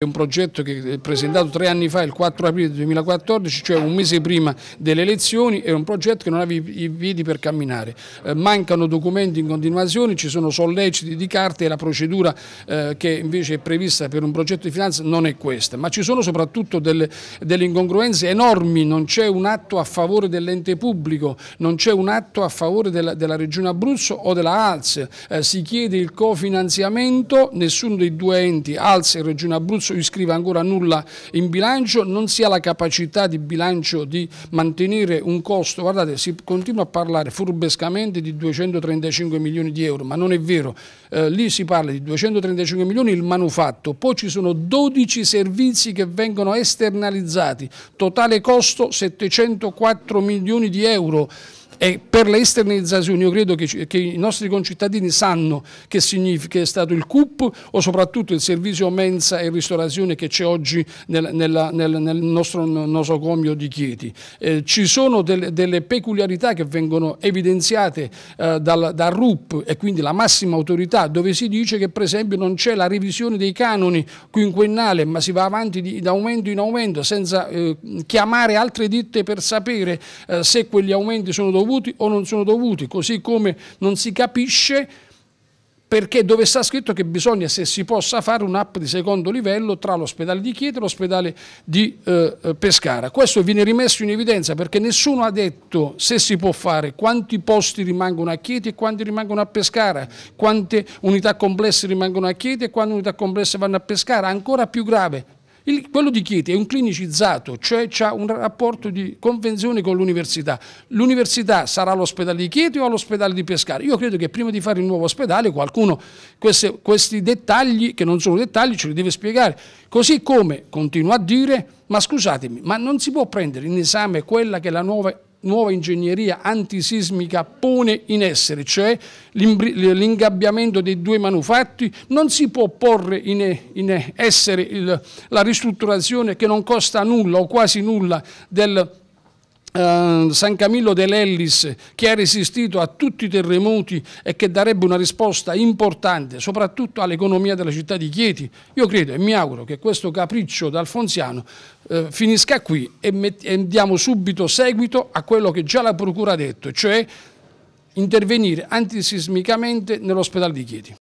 È un progetto che presentato tre anni fa, il 4 aprile 2014, cioè un mese prima delle elezioni, è un progetto che non aveva i piedi per camminare. Eh, mancano documenti in continuazione, ci sono solleciti di carte e la procedura eh, che invece è prevista per un progetto di finanza non è questa, ma ci sono soprattutto delle, delle incongruenze enormi, non c'è un atto a favore dell'ente pubblico, non c'è un atto a favore della, della Regione Abruzzo o della ALS, eh, si chiede il cofinanziamento, nessuno dei due enti, ALS e Regione Abruzzo, iscrive ancora nulla in bilancio, non si ha la capacità di bilancio di mantenere un costo, guardate si continua a parlare furbescamente di 235 milioni di euro, ma non è vero, eh, lì si parla di 235 milioni il manufatto, poi ci sono 12 servizi che vengono esternalizzati, totale costo 704 milioni di euro. E per le esternalizzazioni io credo che, che i nostri concittadini sanno che significa è stato il CUP o soprattutto il servizio mensa e ristorazione che c'è oggi nel, nella, nel, nel nostro nosocomio di Chieti. Eh, ci sono del, delle peculiarità che vengono evidenziate eh, dal, dal, RUP e quindi la massima autorità dove si dice che per esempio non c'è la revisione dei canoni quinquennale ma si va avanti di, da aumento in aumento senza eh, chiamare altre ditte per sapere eh, se quegli aumenti sono dovuti dovuti o non sono dovuti, così come non si capisce perché dove sta scritto che bisogna, se si possa, fare un'app di secondo livello tra l'ospedale di Chieti e l'ospedale di eh, eh, Pescara. Questo viene rimesso in evidenza perché nessuno ha detto se si può fare, quanti posti rimangono a Chieti e quanti rimangono a Pescara, quante unità complesse rimangono a Chieti e quante unità complesse vanno a Pescara. Ancora più grave, il, quello di Chieti è un clinicizzato, cioè ha un rapporto di convenzione con l'università. L'università sarà all'ospedale di Chieti o all'ospedale di Pescara? Io credo che prima di fare il nuovo ospedale qualcuno queste, questi dettagli, che non sono dettagli, ce li deve spiegare. Così come, continuo a dire, ma scusatemi, ma non si può prendere in esame quella che è la nuova nuova ingegneria antisismica pone in essere, cioè l'ingabbiamento dei due manufatti, non si può porre in, in essere il, la ristrutturazione che non costa nulla o quasi nulla del eh, San Camillo dell'Ellis che ha resistito a tutti i terremoti e che darebbe una risposta importante soprattutto all'economia della città di Chieti. Io credo e mi auguro che questo capriccio d'Alfonziano uh, eh, finisca qui e, e diamo subito seguito a quello che già la Procura ha detto, cioè intervenire antisismicamente nell'ospedale di Chieti.